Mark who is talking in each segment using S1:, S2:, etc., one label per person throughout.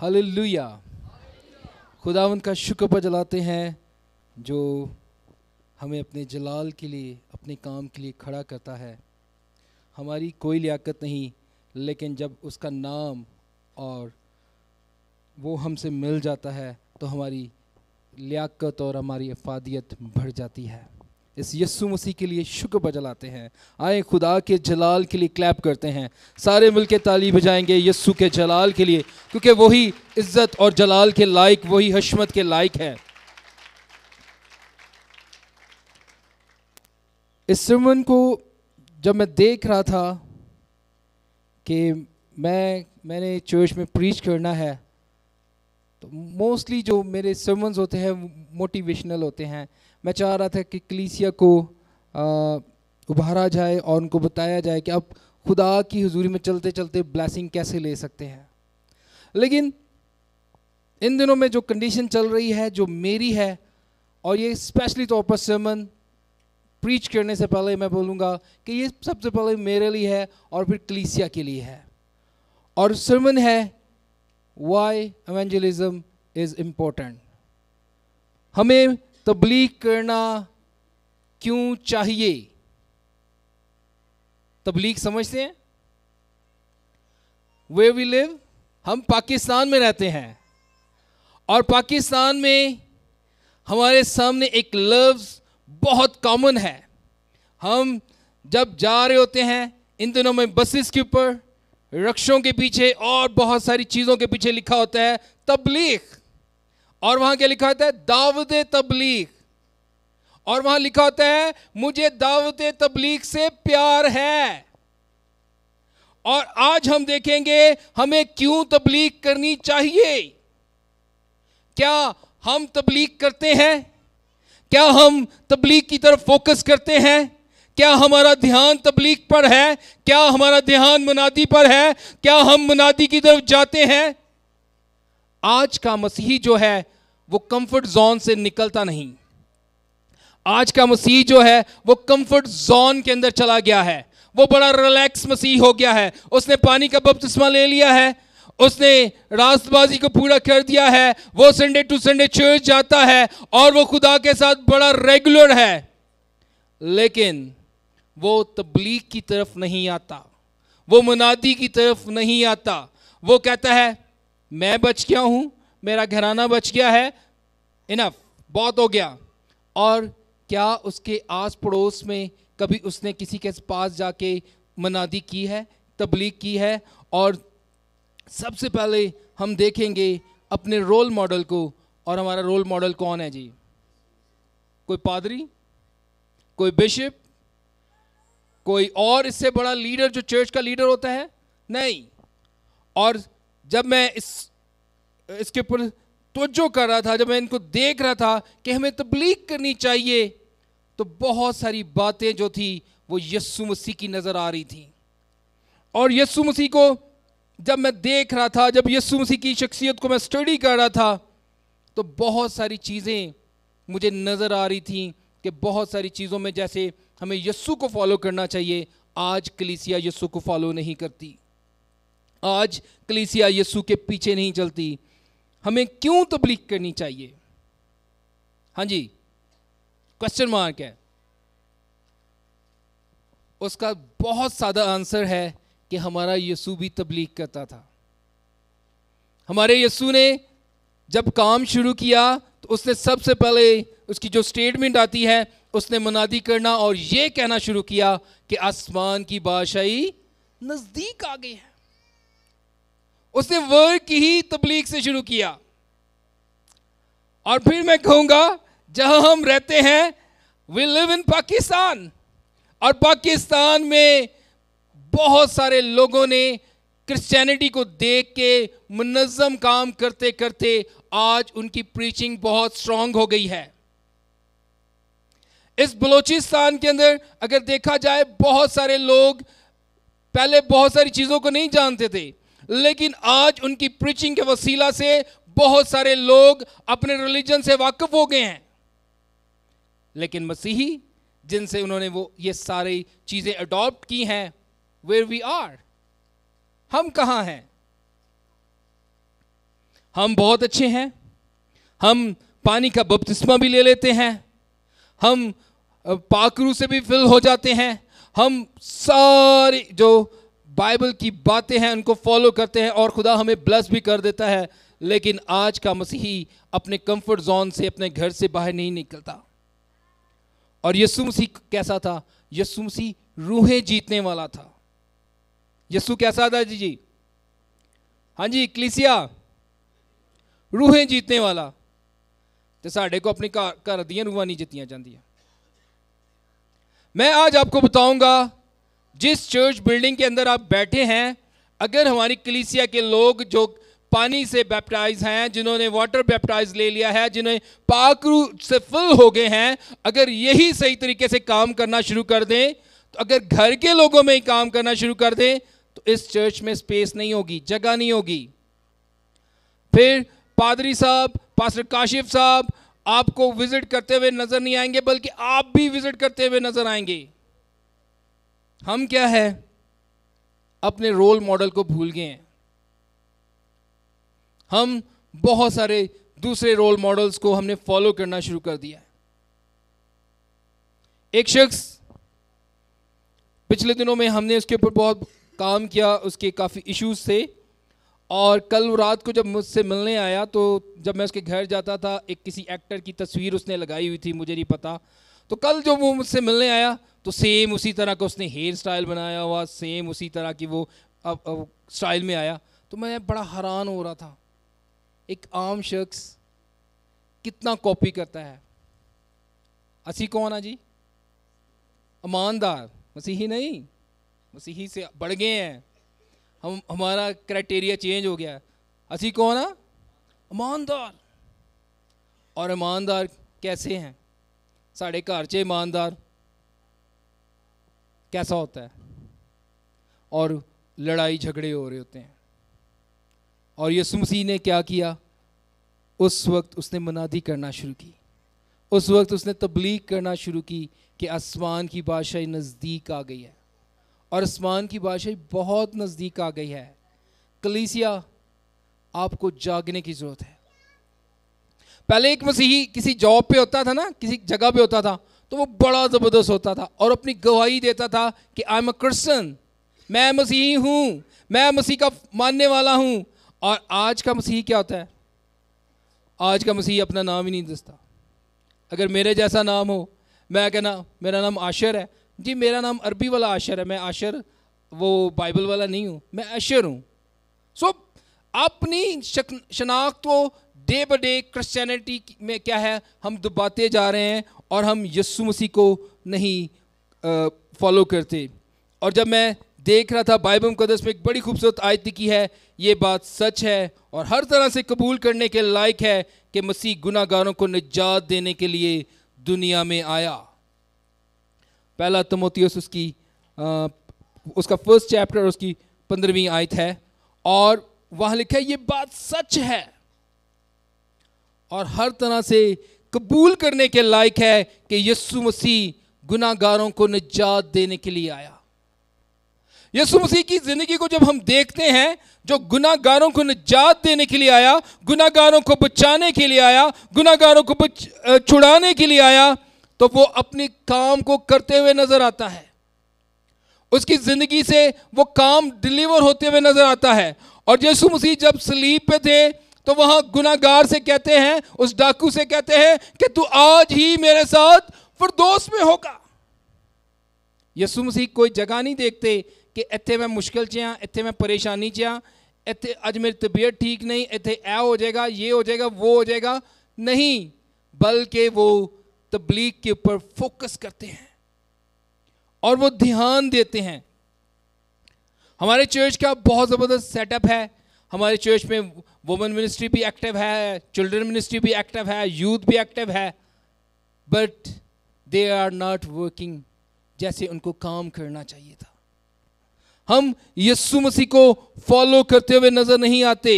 S1: hallelujah खुदावन का शुक्र जलाते हैं जो हमें अपने जलाल के लिए अपने काम के लिए खड़ा करता है हमारी कोई लियाकत नहीं लेकिन जब उसका नाम और वो हमसे मिल जाता है तो हमारी लियाकत और हमारी अफादियत बढ़ जाती है इस यस्सु मसीह के लिए शुक्र बजलाते हैं आए खुदा के जलाल के लिए क्लैप करते हैं सारे मुल्क के ताली बजाएंगे यस्सु के जलाल के लिए क्योंकि वही इज़्ज़त और जलाल के लायक वही हशमत के लायक है इस सिमन को जब मैं देख रहा था कि मैं मैंने चर्च में प्रीच करना है तो मोस्टली जो मेरे सर्मन्स होते हैं मोटिवेशनल होते हैं मैं चाह रहा था कि कलीसिया को उभारा जाए और उनको बताया जाए कि आप खुदा की हजूरी में चलते चलते ब्लैसिंग कैसे ले सकते हैं लेकिन इन दिनों में जो कंडीशन चल रही है जो मेरी है और ये स्पेशली तौर पर सेमन प्रीच करने से पहले मैं बोलूँगा कि ये सबसे पहले मेरे लिए है और फिर कलीसिया के लिए है और सरमन है वाई एवेंजलिज्म इज़ इम्पोर्टेंट हमें तबलीग करना क्यों चाहिए तबलीग समझते हैं वे वी लिव हम पाकिस्तान में रहते हैं और पाकिस्तान में हमारे सामने एक लफ्ज़ बहुत कॉमन है हम जब जा रहे होते हैं इन दिनों में बसेस के ऊपर रक्षों के पीछे और बहुत सारी चीज़ों के पीछे लिखा होता है तबलीग और वहां क्या लिखा होता है दावत तबलीग और वहां लिखा होता है मुझे दावत तबलीग से प्यार है और आज हम देखेंगे हमें क्यों तबलीग करनी चाहिए क्या हम तबलीग करते हैं क्या हम तबलीग की तरफ फोकस करते हैं क्या हमारा ध्यान तबलीग पर है क्या हमारा ध्यान मुनादी पर है क्या हम मुनादी की तरफ जाते हैं आज का मसीह जो है वो कंफर्ट जोन से निकलता नहीं आज का मसीह जो है वो कंफर्ट जोन के अंदर चला गया है वो बड़ा रिलैक्स मसीह हो गया है उसने पानी का बपतिस्मा ले लिया है उसने रास्तबाजी को पूरा कर दिया है वो संडे टू संडे चर्च जाता है और वो खुदा के साथ बड़ा रेगुलर है लेकिन वो तबलीग की तरफ नहीं आता वो मुनादी की तरफ नहीं आता वो कहता है मैं बच गया हूँ मेरा घराना बच गया है इनफ बहुत हो गया और क्या उसके आस पड़ोस में कभी उसने किसी के पास जाके मनादी की है तबलीग की है और सबसे पहले हम देखेंगे अपने रोल मॉडल को और हमारा रोल मॉडल कौन है जी कोई पादरी कोई बिशप कोई और इससे बड़ा लीडर जो चर्च का लीडर होता है नहीं और जब मैं इस इसके ऊपर तोज्जो कर रहा था जब मैं इनको देख रहा था कि हमें तबलीग करनी चाहिए तो बहुत सारी बातें जो थी वो यस्सु मसीह की नज़र आ रही थी और यस्सु मसीह को जब मैं देख रहा था जब यस्सु मसीह की शख्सियत को मैं स्टडी कर रहा था तो बहुत सारी चीज़ें मुझे नज़र आ रही थी कि बहुत सारी चीज़ों में जैसे हमें यस्सु को फॉलो करना चाहिए आज कलीसिया यस्सु को फॉलो नहीं करती आज कलीसिया यीशु के पीछे नहीं चलती हमें क्यों तबलीग करनी चाहिए हाँ जी क्वेश्चन मार्क है उसका बहुत सादा आंसर है कि हमारा यीशु भी तबलीग करता था हमारे यीशु ने जब काम शुरू किया तो उसने सबसे पहले उसकी जो स्टेटमेंट आती है उसने मुनादी करना और यह कहना शुरू किया कि आसमान की बादशाही नज़दीक आ गई है उसने वर्ड की ही तबलीग से शुरू किया और फिर मैं कहूंगा जहां हम रहते हैं वी लिव इन पाकिस्तान और पाकिस्तान में बहुत सारे लोगों ने क्रिश्चियनिटी को देख के मुनज़म काम करते करते आज उनकी प्रीचिंग बहुत स्ट्रांग हो गई है इस बलोचिस्तान के अंदर अगर देखा जाए बहुत सारे लोग पहले बहुत सारी चीज़ों को नहीं जानते थे लेकिन आज उनकी प्रीचिंग के वसीला से बहुत सारे लोग अपने रिलीजन से वाकिफ हो गए हैं लेकिन मसीही जिनसे उन्होंने वो ये सारी चीज़ें अडॉप्ट की हैं वेर वी आर हम कहां हैं हम बहुत अच्छे हैं हम पानी का बपतिस्मा भी ले लेते हैं हम पाकरू से भी फिल हो जाते हैं हम सारे जो बाइबल की बातें हैं उनको फॉलो करते हैं और खुदा हमें ब्लस भी कर देता है लेकिन आज का मसीही अपने कंफर्ट जोन से अपने घर से बाहर नहीं निकलता और यस्सु मसीह कैसा था यस्सु मसीह रूहें जीतने वाला था यस्सु कैसा था जी जी हाँ जी क्लिसिया रूहें जीतने वाला तो साढ़े को अपने घर दिया रूहां नहीं जीतिया जाती मैं आज आपको बताऊंगा जिस चर्च बिल्डिंग के अंदर आप बैठे हैं अगर हमारी कलीसिया के लोग जो पानी से बैप्टाइज हैं जिन्होंने वाटर बैप्टाइज ले लिया है जिन्हें पाकरू से फुल हो गए हैं अगर यही सही तरीके से काम करना शुरू कर दें तो अगर घर के लोगों में ही काम करना शुरू कर दें तो इस चर्च में स्पेस नहीं होगी जगह नहीं होगी फिर पादरी साहब पास्टर काशिफ साहब आपको विजिट करते हुए नजर नहीं आएंगे बल्कि आप भी विजिट करते हुए नजर आएंगे हम क्या है अपने रोल मॉडल को भूल गए हैं हम बहुत सारे दूसरे रोल मॉडल्स को हमने फॉलो करना शुरू कर दिया एक शख्स पिछले दिनों में हमने उसके ऊपर बहुत काम किया उसके काफ़ी इश्यूज थे और कल रात को जब मुझसे मिलने आया तो जब मैं उसके घर जाता था एक किसी एक्टर की तस्वीर उसने लगाई हुई थी मुझे नहीं पता तो कल जो वो मुझसे मिलने आया तो सेम उसी तरह का उसने हेयर स्टाइल बनाया हुआ सेम उसी तरह की वो अब, स्टाइल में आया तो मैं बड़ा हैरान हो रहा था एक आम शख्स कितना कॉपी करता है असी कौन है जी ईमानदार मसीही नहीं मसीही से बढ़ गए हैं हम हमारा क्राइटेरिया चेंज हो गया है असी कौन है ईमानदार और ईमानदार कैसे हैं साढ़े घर च ईमानदार कैसा होता है और लड़ाई झगड़े हो रहे होते हैं और यसु मसीह ने क्या किया उस वक्त उसने मनादी करना शुरू की उस वक्त उसने तबलीग करना शुरू की कि आसमान की बादशाही नज़दीक आ गई है और आसमान की बादशाही बहुत नज़दीक आ गई है कलीसिया आपको जागने की ज़रूरत है पहले एक मसीही किसी जॉब पे होता था ना किसी जगह पे होता था तो वो बड़ा ज़बरदस्त होता था और अपनी गवाही देता था कि आई एम अ क्रिश्चन मैं मसीही हूँ मैं मसीह का मानने वाला हूँ और आज का मसीह क्या होता है आज का मसीह अपना नाम ही नहीं दसता अगर मेरे जैसा नाम हो मैं कहना मेरा नाम आशर है जी मेरा नाम अरबी वाला आशर है मैं आशर वो बाइबल वाला नहीं हूँ मैं आशर हूँ सो अपनी शनाख्त को डे ब डे क्रिश्चियनिटी में क्या है हम दुबाते जा रहे हैं और हम यस्सु मसीह को नहीं फॉलो करते और जब मैं देख रहा था बाइबल मुकदस में एक बड़ी खूबसूरत आयत की है ये बात सच है और हर तरह से कबूल करने के लायक है कि मसीह गुनागारों को निजात देने के लिए दुनिया में आया पहला तमोतियस उसकी आ, उसका फर्स्ट चैप्टर उसकी पंद्रहवीं आयत है और वहाँ लिखा है ये बात सच है और हर तरह से कबूल करने के लायक है कि यस्सु मसीह गुनागारों को निजात देने के लिए आया यसु मसीह की ज़िंदगी को जब हम देखते हैं जो गुनागारों को निजात देने के लिए आया गुनागारों को बचाने के लिए आया गुनागारों को छुड़ाने के लिए आया तो वो अपने काम को करते हुए नज़र आता है उसकी ज़िंदगी से वो काम डिलीवर होते हुए नज़र आता है और यसु मसीह जब स्लीप पे थे तो वहां गुनागार से कहते हैं उस डाकू से कहते हैं कि तू आज ही मेरे साथ फरदोस में होगा यसु मसीह कोई जगह नहीं देखते कि इतने मैं मुश्किल च हाँ इतने मैं परेशानी च हाँ इतने अज मेरी तबीयत ठीक नहीं इतने ए हो जाएगा ये हो जाएगा वो हो जाएगा नहीं बल्कि वो तबलीग के ऊपर फोकस करते हैं और वो ध्यान देते हैं हमारे चर्च का बहुत ज़बरदस्त सेटअप है हमारे चर्च में वुमेन मिनिस्ट्री भी एक्टिव है चिल्ड्रन मिनिस्ट्री भी एक्टिव है यूथ भी एक्टिव है but they are not working जैसे उनको काम करना चाहिए था हम यस्सु मसीह को फॉलो करते हुए नजर नहीं आते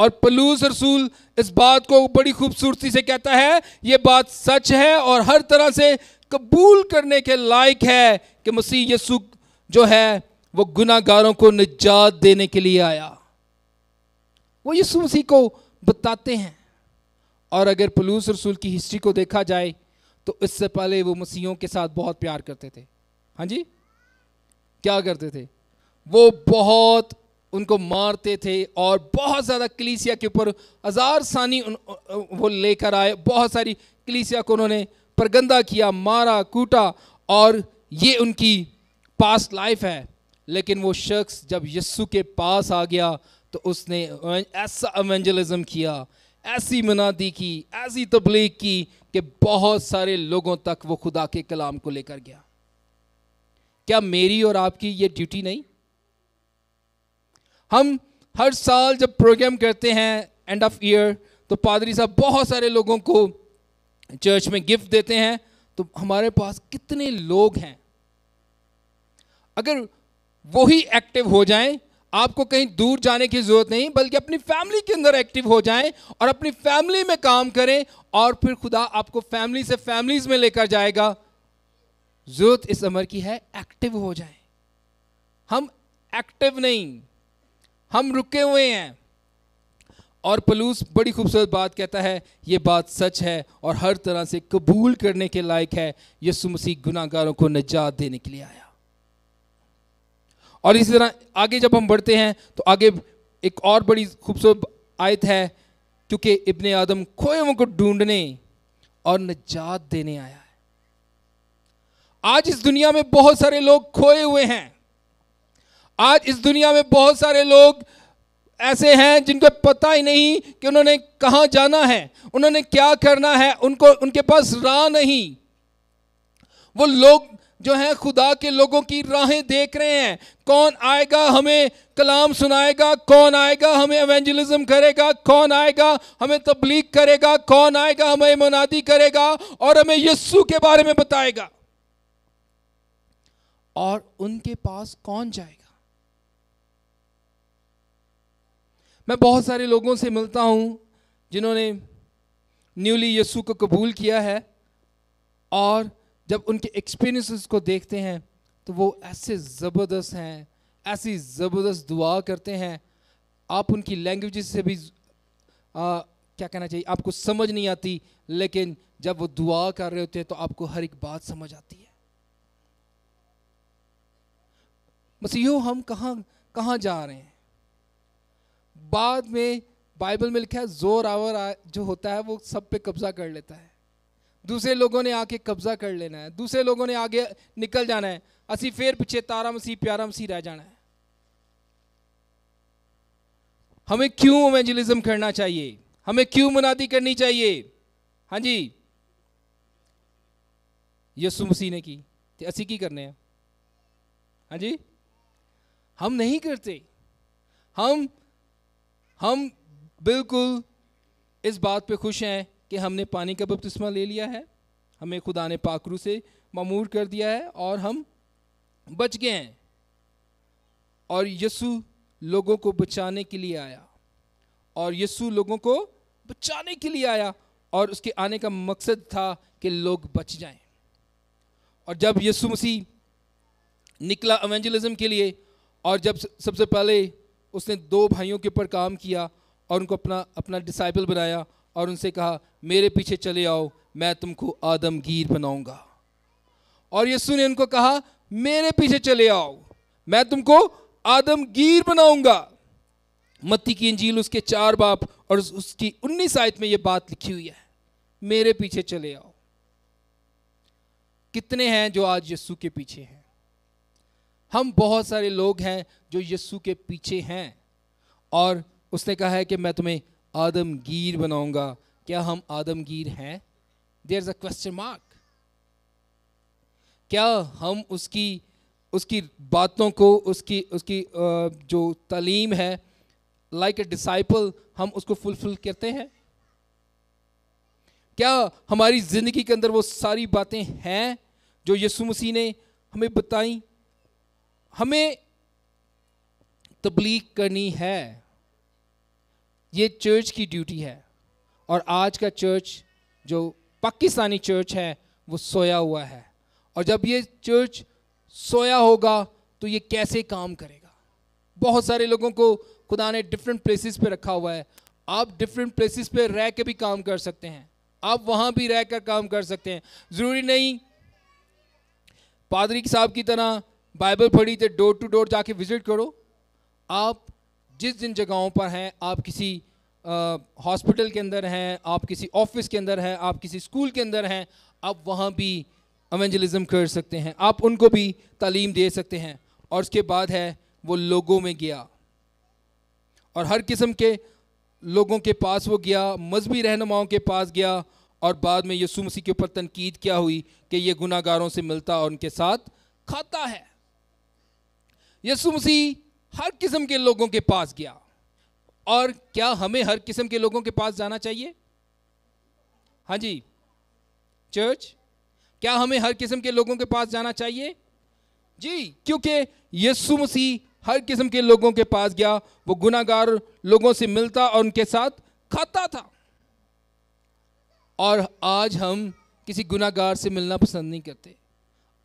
S1: और पलूस रसूल इस बात को बड़ी खूबसूरती से कहता है ये बात सच है और हर तरह से कबूल करने के लायक है कि मसीह यस्सु जो है वो गुनागारों को निजात देने के लिए आया वो यीशु मसीह को बताते हैं और अगर पलूस रसूल की हिस्ट्री को देखा जाए तो इससे पहले वो मसीहों के साथ बहुत प्यार करते थे हाँ जी क्या करते थे वो बहुत उनको मारते थे और बहुत ज़्यादा कलीसिया के ऊपर हज़ार सानी वो लेकर आए बहुत सारी कलीसिया को उन्होंने परगंदा किया मारा कूटा और ये उनकी पास्ट लाइफ है लेकिन वो शख्स जब यस्सु के पास आ गया तो उसने ऐसा एवेंजलिज्म किया ऐसी मनादी की ऐसी तबलीग की कि बहुत सारे लोगों तक वो खुदा के कलाम को लेकर गया क्या मेरी और आपकी ये ड्यूटी नहीं हम हर साल जब प्रोग्राम करते हैं एंड ऑफ ईयर तो पादरी साहब बहुत सारे लोगों को चर्च में गिफ्ट देते हैं तो हमारे पास कितने लोग हैं अगर वही एक्टिव हो जाएं आपको कहीं दूर जाने की ज़रूरत नहीं बल्कि अपनी फैमिली के अंदर एक्टिव हो जाएं और अपनी फैमिली में काम करें और फिर खुदा आपको फैमिली से फैमिलीज में लेकर जाएगा ज़रूरत इस अमर की है एक्टिव हो जाएं हम एक्टिव नहीं हम रुके हुए हैं और पलूस बड़ी खूबसूरत बात कहता है ये बात सच है और हर तरह से कबूल करने के लायक है यसु मसीह को निजात देने के लिए आया और इसी तरह आगे जब हम बढ़ते हैं तो आगे एक और बड़ी खूबसूरत आयत है क्योंकि इबन आदम खोए को ढूंढने और निजात देने आया है आज इस दुनिया में बहुत सारे लोग खोए हुए हैं आज इस दुनिया में बहुत सारे लोग ऐसे हैं जिनको पता ही नहीं कि उन्होंने कहाँ जाना है उन्होंने क्या करना है उनको उनके पास राह नहीं वो लोग जो हैं खुदा के लोगों की राहें देख रहे हैं कौन आएगा हमें कलाम सुनाएगा कौन आएगा हमें एवेंजलिज्म करेगा कौन आएगा हमें तबलीग करेगा कौन आएगा हमें मुनादी करेगा और हमें यस्सु के बारे में बताएगा और उनके पास कौन जाएगा मैं बहुत सारे लोगों से मिलता हूं जिन्होंने न्यूली यस्सु को कबूल किया है और जब उनके एक्सपीरियंसेस को देखते हैं तो वो ऐसे ज़बरदस्त हैं ऐसी ज़बरदस्त दुआ करते हैं आप उनकी लैंग्वेज से भी आ, क्या कहना चाहिए आपको समझ नहीं आती लेकिन जब वो दुआ कर रहे होते हैं तो आपको हर एक बात समझ आती है यू हम कहाँ कहाँ जा रहे हैं बाद में बाइबल में लिखा है जोर आवर जो होता है वो सब पे कब्जा कर लेता है दूसरे लोगों ने आके कब्जा कर लेना है दूसरे लोगों ने आगे निकल जाना है असी फिर पीछे तारा मसीह प्यारा मसीह रह जाना है हमें क्यों इवेंजलिज्म करना चाहिए हमें क्यों मुनादी करनी चाहिए हाँ जी यसु मसीह ने की तो असी की करने हैं हाँ जी हम नहीं करते हम हम बिल्कुल इस बात पे खुश हैं कि हमने पानी का बपतिस्मा ले लिया है हमें खुदा ने पाखरू से ममूर कर दिया है और हम बच गए हैं और यसु लोगों को बचाने के लिए आया और यसु लोगों को बचाने के लिए आया और उसके आने का मकसद था कि लोग बच जाएं और जब यसु मसीह निकला अवेंजलिज्म के लिए और जब सबसे पहले उसने दो भाइयों के ऊपर काम किया और उनको अपना अपना डिसाइबल बनाया और उनसे कहा मेरे पीछे चले आओ मैं तुमको आदमगीर बनाऊंगा और यीशु ने उनको कहा मेरे पीछे चले आओ मैं तुमको आदमगीर बनाऊंगा मत्ती की इंजील उसके चार बाप और उसकी उन्नीस आयत में यह बात लिखी हुई है मेरे पीछे चले आओ कितने हैं जो आज यस्सु के पीछे हैं हम बहुत सारे लोग हैं जो यस्सु के पीछे हैं और उसने कहा है कि मैं तुम्हें आदमगीर बनाऊंगा क्या हम आदमगीर हैं there is a question mark क्या हम उसकी उसकी बातों को उसकी उसकी जो तलीम है लाइक ए डिसाइपल हम उसको फुलफिल करते हैं क्या हमारी ज़िंदगी के अंदर वो सारी बातें हैं जो यसु मसीह ने हमें बताई हमें तबलीग करनी है ये चर्च की ड्यूटी है और आज का चर्च जो पाकिस्तानी चर्च है वो सोया हुआ है और जब ये चर्च सोया होगा तो ये कैसे काम करेगा बहुत सारे लोगों को खुदा ने डिफरेंट प्लेसेस पे रखा हुआ है आप डिफरेंट प्लेसेस पे रह के भी काम कर सकते हैं आप वहाँ भी रह कर काम कर सकते हैं ज़रूरी नहीं पादरी साहब की तरह बाइबल पढ़ी तो डोर टू डोर जाके विज़िट करो आप जिस जिन जगहों पर हैं आप किसी हॉस्पिटल के अंदर हैं आप किसी ऑफिस के अंदर हैं आप किसी स्कूल के अंदर हैं आप वहाँ भी एवेंजलिज्म कर सकते हैं आप उनको भी तालीम दे सकते हैं और उसके बाद है वो लोगों में गया और हर किस्म के लोगों के पास वो गया मजहबी रहनुमाओं के पास गया और बाद में यसु मसीह के ऊपर तनकीद क्या हुई कि ये गुनागारों से मिलता और उनके साथ खाता है यसु मसीह हर किस्म के लोगों के पास गया और क्या हमें हर किस्म के लोगों के पास जाना चाहिए हाँ जी चर्च क्या हमें हर किस्म के लोगों के पास जाना चाहिए जी क्योंकि यीशु मसीह हर किस्म के लोगों के पास गया वो गुनागार लोगों से मिलता और उनके साथ खाता था और आज हम किसी गुनागार से मिलना पसंद नहीं करते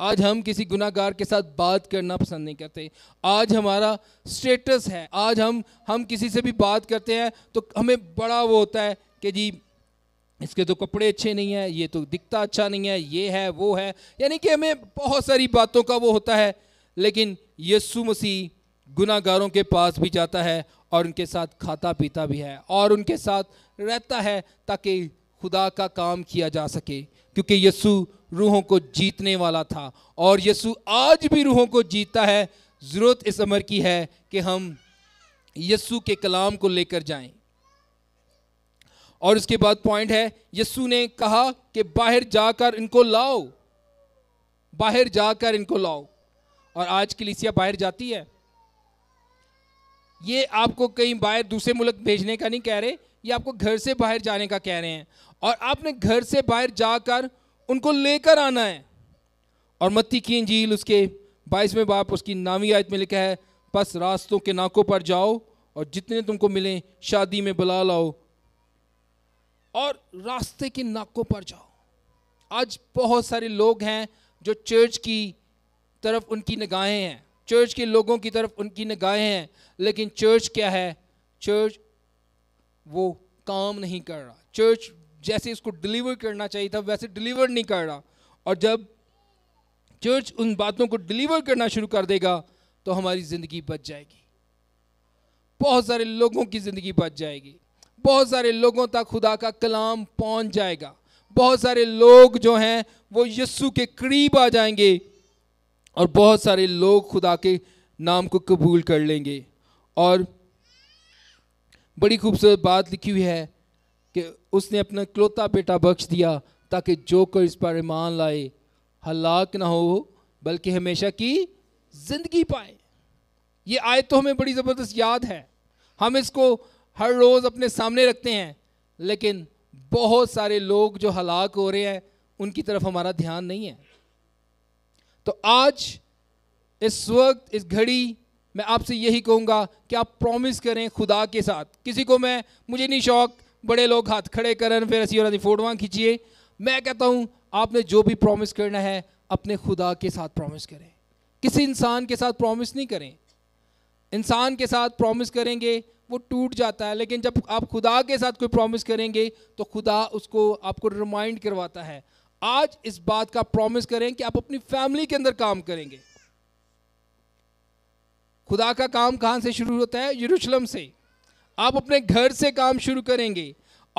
S1: आज हम किसी गुनागार के साथ बात करना पसंद नहीं करते आज हमारा स्टेटस है आज हम हम किसी से भी बात करते हैं तो हमें बड़ा वो होता है कि जी इसके तो कपड़े अच्छे नहीं हैं ये तो दिखता अच्छा नहीं है ये है वो है यानी कि हमें बहुत सारी बातों का वो होता है लेकिन यस्सु मसीह गुनागारों के पास भी जाता है और उनके साथ खाता पीता भी है और उनके साथ रहता है ताकि खुदा का काम किया जा सके क्योंकि यसु रूहों को जीतने वाला था और यसु आज भी रूहों को जीतता है ज़रूरत इस अमर की है कि हम यसु के कलाम को लेकर जाएं और उसके बाद पॉइंट है यसु ने कहा कि बाहर जाकर इनको लाओ बाहर जाकर इनको लाओ और आज की लिसिया बाहर जाती है ये आपको कहीं बाहर दूसरे मुल्क भेजने का नहीं कह रहे ये आपको घर से बाहर जाने का कह रहे हैं और आपने घर से बाहर जाकर उनको लेकर आना है और मत्ती की झील उसके बाईसवें बाप उसकी नामी आयत में लिखा है बस रास्तों के नाकों पर जाओ और जितने तुमको मिलें शादी में बुला लाओ और रास्ते के नाकों पर जाओ आज बहुत सारे लोग हैं जो चर्च की तरफ उनकी निगाहें हैं चर्च के लोगों की तरफ उनकी निगाहें हैं लेकिन चर्च क्या है चर्च वो काम नहीं कर रहा चर्च जैसे इसको डिलीवर करना चाहिए था वैसे डिलीवर नहीं कर रहा और जब चर्च उन बातों को डिलीवर करना शुरू कर देगा तो हमारी ज़िंदगी बच जाएगी बहुत सारे लोगों की ज़िंदगी बच जाएगी बहुत सारे लोगों तक खुदा का कलाम पहुंच जाएगा बहुत सारे लोग जो हैं वो यस्सु के करीब आ जाएंगे और बहुत सारे लोग खुदा के नाम को कबूल कर लेंगे और बड़ी खूबसूरत बात लिखी हुई है कि उसने अपना क्लोता बेटा बख्श दिया ताकि जो कोई इस पर ईमान लाए हलाक ना हो बल्कि हमेशा की ज़िंदगी पाए ये आए तो हमें बड़ी ज़बरदस्त याद है हम इसको हर रोज़ अपने सामने रखते हैं लेकिन बहुत सारे लोग जो हलाक हो रहे हैं उनकी तरफ हमारा ध्यान नहीं है तो आज इस वक्त इस घड़ी मैं आपसे यही कहूँगा कि आप प्रॉमिस करें खुदा के साथ किसी को मैं मुझे नहीं शौक बड़े लोग हाथ खड़े करें फिर ऐसी और फोटो खींचिए मैं कहता हूँ आपने जो भी प्रॉमिस करना है अपने खुदा के साथ प्रॉमिस करें किसी इंसान के साथ प्रॉमिस नहीं करें इंसान के साथ प्रॉमिस करेंगे वो टूट जाता है लेकिन जब आप खुदा के साथ कोई प्रॉमिस करेंगे तो खुदा उसको आपको रिमाइंड करवाता है आज इस बात का प्रॉमिस करें कि आप अपनी फैमिली के अंदर काम करेंगे खुदा का काम कहां से शुरू होता है यरूशलेम से आप अपने घर से काम शुरू करेंगे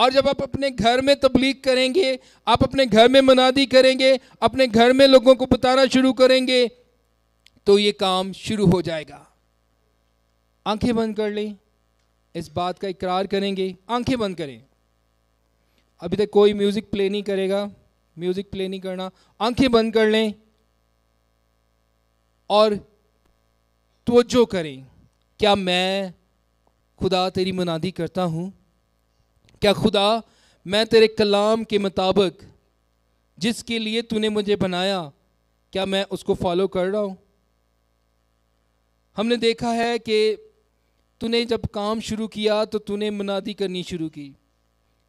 S1: और जब आप अपने घर में तबलीग करेंगे आप अपने घर में मनादी करेंगे अपने घर में लोगों को बताना शुरू करेंगे तो ये काम शुरू हो जाएगा आंखें बंद कर लें इस बात का इकरार करेंगे आंखें बंद करें अभी तक कोई म्यूज़िक प्ले नहीं करेगा म्यूज़िक प्ले नहीं करना आंखें बंद कर लें और तवज्जो करें क्या मैं खुदा तेरी मुनादी करता हूँ क्या खुदा मैं तेरे कलाम के मुताबिक जिसके लिए तूने मुझे बनाया क्या मैं उसको फॉलो कर रहा हूँ हमने देखा है कि तूने जब काम शुरू किया तो तूने मुनादी करनी शुरू की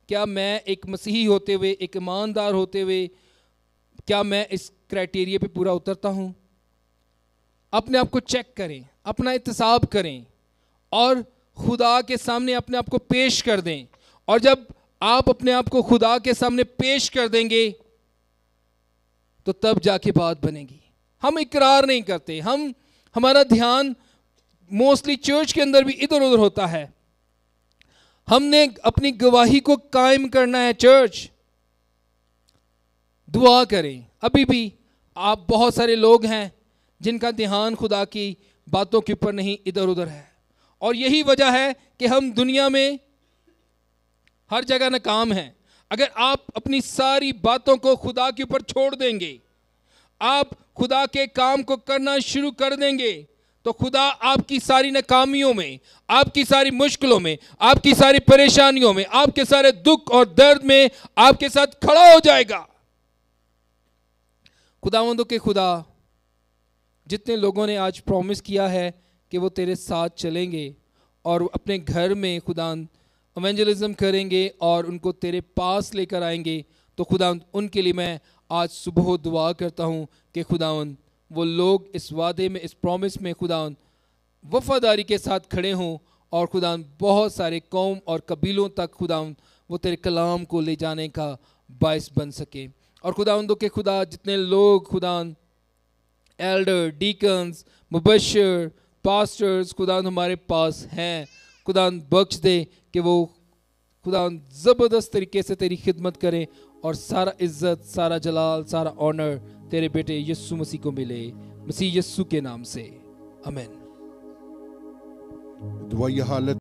S1: क्या मैं एक मसीही होते हुए एक ईमानदार होते हुए क्या मैं इस क्राइटेरिया पे पूरा उतरता हूँ अपने आप को चेक करें अपना एहतसाब करें और खुदा के सामने अपने आप को पेश कर दें और जब आप अपने आप को खुदा के सामने पेश कर देंगे तो तब जाके बात बनेगी हम इकरार नहीं करते हम हमारा ध्यान मोस्टली चर्च के अंदर भी इधर उधर होता है हमने अपनी गवाही को कायम करना है चर्च दुआ करें अभी भी आप बहुत सारे लोग हैं जिनका ध्यान खुदा की बातों के ऊपर नहीं इधर उधर है और यही वजह है कि हम दुनिया में हर जगह नाकाम हैं अगर आप अपनी सारी बातों को खुदा के ऊपर छोड़ देंगे आप खुदा के काम को करना शुरू कर देंगे तो खुदा आपकी सारी नाकामियों में आपकी सारी मुश्किलों में आपकी सारी परेशानियों में आपके सारे दुख और दर्द में आपके साथ खड़ा हो जाएगा खुदावंदो के खुदा जितने लोगों ने आज प्रॉमिस किया है कि वो तेरे साथ चलेंगे और अपने घर में खुदा अवेंजलिज्म करेंगे और उनको तेरे पास लेकर आएंगे तो खुदा उनके लिए मैं आज सुबह दुआ करता हूँ कि खुदावंद वो लोग इस वादे में इस प्रॉमिस में खुदा वफादारी के साथ खड़े हों और खुदा बहुत सारे कौम और कबीलों तक खुदा वो तेरे कलाम को ले जाने का बायस बन सके और खुदा उन के खुदा जितने लोग खुदा एल्डर डीकन्स मुबशर पास्टर्स खुदा हमारे पास हैं खुदा बख्श दे कि वो खुदा ज़बरदस्त तरीके से तेरी खिदमत करें और सारा इज़्ज़त सारा जलाल सारा ऑनर तेरे बेटे यस्सु मसीह को मिले मसीह यस्सु के नाम से अमेन दुआ हालत